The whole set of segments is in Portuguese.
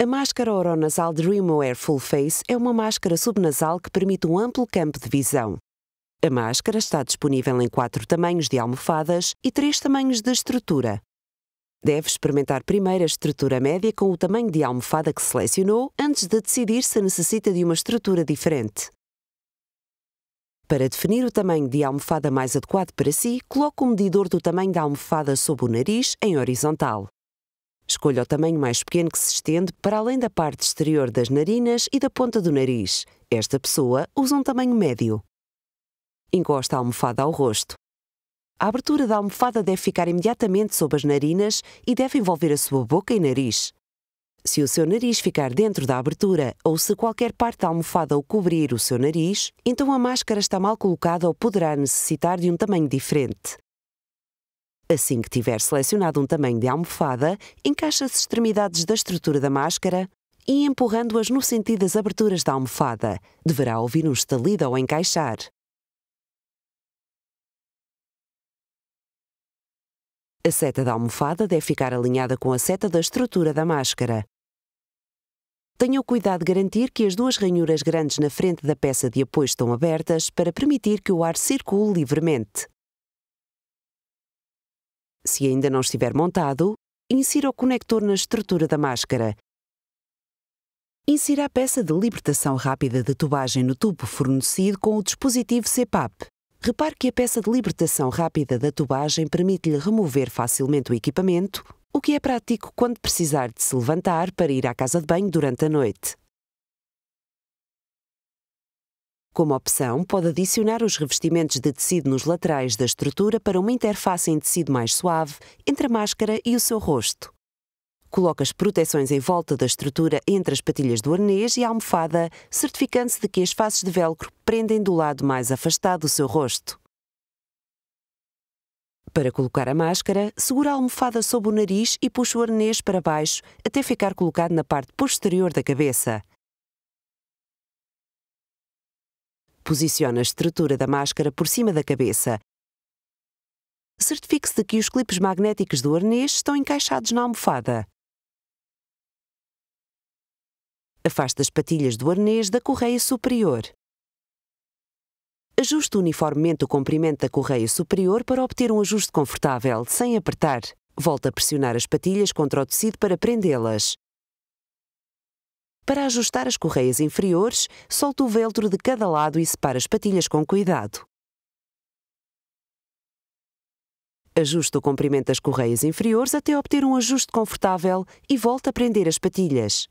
A máscara oronasal Dreamwear Full Face é uma máscara subnasal que permite um amplo campo de visão. A máscara está disponível em quatro tamanhos de almofadas e três tamanhos de estrutura. Deve experimentar primeiro a estrutura média com o tamanho de almofada que selecionou antes de decidir se necessita de uma estrutura diferente. Para definir o tamanho de almofada mais adequado para si, coloque o medidor do tamanho da almofada sob o nariz em horizontal. Escolha o tamanho mais pequeno que se estende para além da parte exterior das narinas e da ponta do nariz. Esta pessoa usa um tamanho médio. Encosta a almofada ao rosto. A abertura da almofada deve ficar imediatamente sob as narinas e deve envolver a sua boca e nariz. Se o seu nariz ficar dentro da abertura ou se qualquer parte da almofada o cobrir o seu nariz, então a máscara está mal colocada ou poderá necessitar de um tamanho diferente. Assim que tiver selecionado um tamanho de almofada, encaixa as extremidades da estrutura da máscara e empurrando-as no sentido das aberturas da almofada. Deverá ouvir um estalido ao encaixar. A seta da almofada deve ficar alinhada com a seta da estrutura da máscara. Tenha o cuidado de garantir que as duas ranhuras grandes na frente da peça de apoio estão abertas para permitir que o ar circule livremente. Se ainda não estiver montado, insira o conector na estrutura da máscara. Insira a peça de libertação rápida de tubagem no tubo fornecido com o dispositivo CPAP. Repare que a peça de libertação rápida da tubagem permite-lhe remover facilmente o equipamento, o que é prático quando precisar de se levantar para ir à casa de banho durante a noite. Como opção, pode adicionar os revestimentos de tecido nos laterais da estrutura para uma interface em tecido mais suave entre a máscara e o seu rosto. Coloca as proteções em volta da estrutura entre as patilhas do arnês e a almofada, certificando-se de que as faces de velcro prendem do lado mais afastado do seu rosto. Para colocar a máscara, segura a almofada sob o nariz e puxa o arnês para baixo até ficar colocado na parte posterior da cabeça. Posicione a estrutura da máscara por cima da cabeça. Certifique-se de que os clipes magnéticos do arnês estão encaixados na almofada. Afaste as patilhas do arnês da correia superior. Ajuste uniformemente o comprimento da correia superior para obter um ajuste confortável, sem apertar. Volta a pressionar as patilhas contra o tecido para prendê-las. Para ajustar as correias inferiores, solta o velcro de cada lado e separa as patilhas com cuidado. Ajusta o comprimento das correias inferiores até obter um ajuste confortável e volta a prender as patilhas.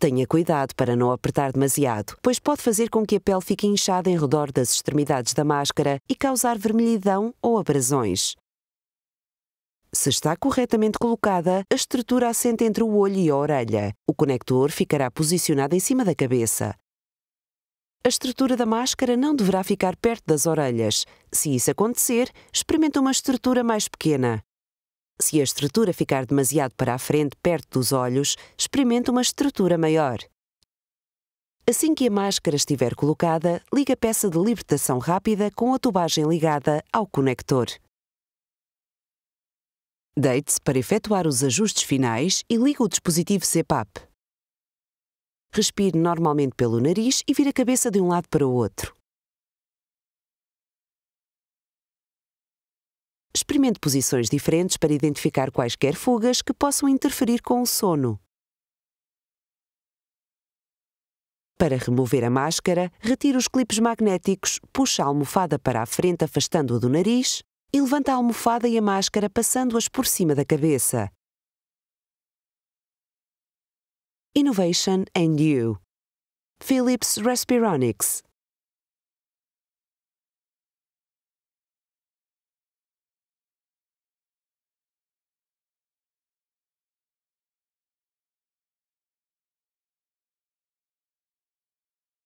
Tenha cuidado para não apertar demasiado, pois pode fazer com que a pele fique inchada em redor das extremidades da máscara e causar vermelhidão ou abrasões. Se está corretamente colocada, a estrutura assenta entre o olho e a orelha. O conector ficará posicionado em cima da cabeça. A estrutura da máscara não deverá ficar perto das orelhas. Se isso acontecer, experimente uma estrutura mais pequena. Se a estrutura ficar demasiado para a frente, perto dos olhos, experimente uma estrutura maior. Assim que a máscara estiver colocada, ligue a peça de libertação rápida com a tubagem ligada ao conector. Deite-se para efetuar os ajustes finais e ligue o dispositivo CPAP. Respire normalmente pelo nariz e vire a cabeça de um lado para o outro. Experimente posições diferentes para identificar quaisquer fugas que possam interferir com o sono. Para remover a máscara, retire os clipes magnéticos, puxe a almofada para a frente afastando-a do nariz e levanta a almofada e a máscara passando-as por cima da cabeça. Innovation and You Philips Respironics